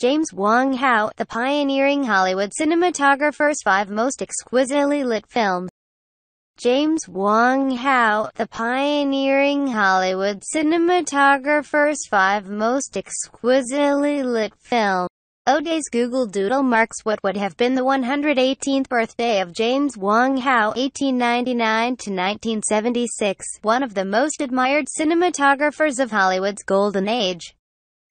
James Wong Howe, the pioneering Hollywood cinematographer's five most exquisitely lit films. James Wong Howe, the pioneering Hollywood cinematographer's five most exquisitely lit films. O'Day's oh, Google Doodle marks what would have been the 118th birthday of James Wong Howe (1899–1976), one of the most admired cinematographers of Hollywood's golden age.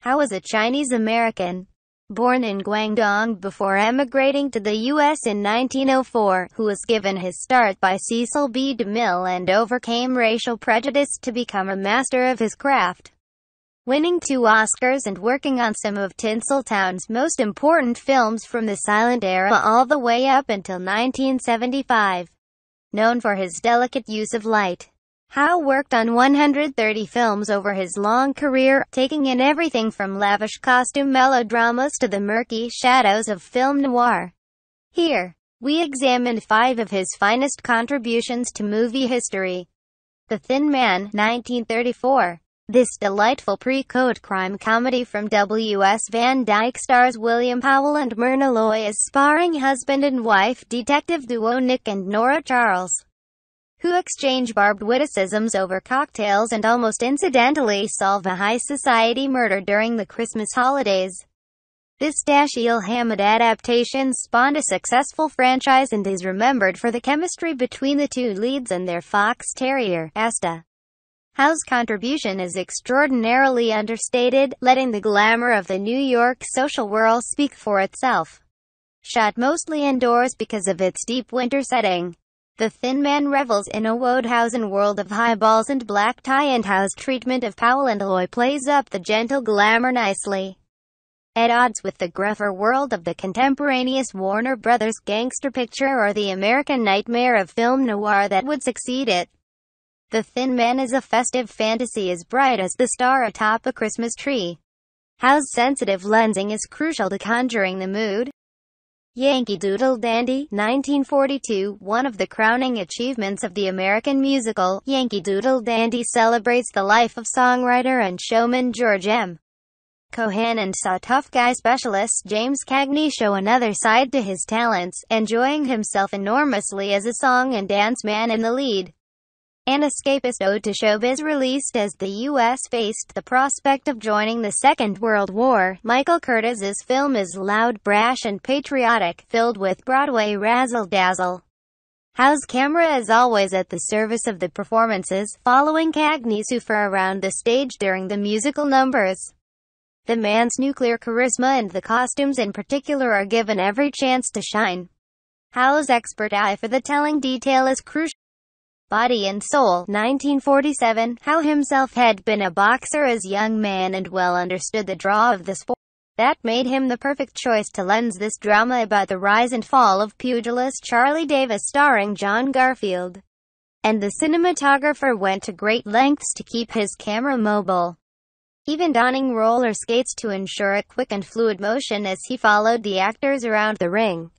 Howe was a Chinese American born in Guangdong before emigrating to the U.S. in 1904, who was given his start by Cecil B. DeMille and overcame racial prejudice to become a master of his craft. Winning two Oscars and working on some of Tinseltown's most important films from the silent era all the way up until 1975. Known for his delicate use of light, Howe worked on 130 films over his long career, taking in everything from lavish costume melodramas to the murky shadows of film noir. Here, we examined five of his finest contributions to movie history. The Thin Man, 1934. This delightful pre-code crime comedy from W.S. Van Dyke stars William Powell and Myrna Loy as sparring husband and wife detective duo Nick and Nora Charles who exchange barbed witticisms over cocktails and almost incidentally solve a high society murder during the Christmas holidays. This Dashiel Hammett adaptation spawned a successful franchise and is remembered for the chemistry between the two leads and their fox terrier, Asta. Howe's contribution is extraordinarily understated, letting the glamour of the New York social world speak for itself. Shot mostly indoors because of its deep winter setting, the thin man revels in a Wodehousing world of highballs and black tie and house treatment of Powell and Loy plays up the gentle glamour nicely. At odds with the gruffer world of the contemporaneous Warner Brothers gangster picture or the American nightmare of film noir that would succeed it. The Thin Man is a festive fantasy as bright as the star atop a Christmas tree. House's sensitive lensing is crucial to conjuring the mood, Yankee Doodle Dandy 1942 One of the crowning achievements of the American musical, Yankee Doodle Dandy celebrates the life of songwriter and showman George M. Cohan and saw tough guy specialist James Cagney show another side to his talents, enjoying himself enormously as a song and dance man in the lead. An escapist ode to showbiz released as the U.S. faced the prospect of joining the Second World War. Michael Curtiz's film is loud, brash, and patriotic, filled with Broadway razzle-dazzle. Howe's camera is always at the service of the performances, following Cagney's for around the stage during the musical numbers. The man's nuclear charisma and the costumes in particular are given every chance to shine. Howe's expert eye for the telling detail is crucial. Body and Soul 1947, how himself had been a boxer as young man and well understood the draw of the sport. That made him the perfect choice to lens this drama about the rise and fall of pugilist Charlie Davis starring John Garfield. And the cinematographer went to great lengths to keep his camera mobile, even donning roller skates to ensure a quick and fluid motion as he followed the actors around the ring.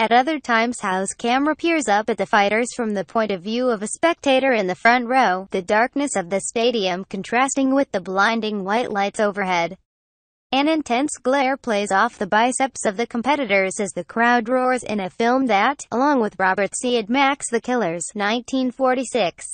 At other times Howe's camera peers up at the fighters from the point of view of a spectator in the front row, the darkness of the stadium contrasting with the blinding white lights overhead. An intense glare plays off the biceps of the competitors as the crowd roars in a film that, along with Robert C. Ed Max The Killers, 1946,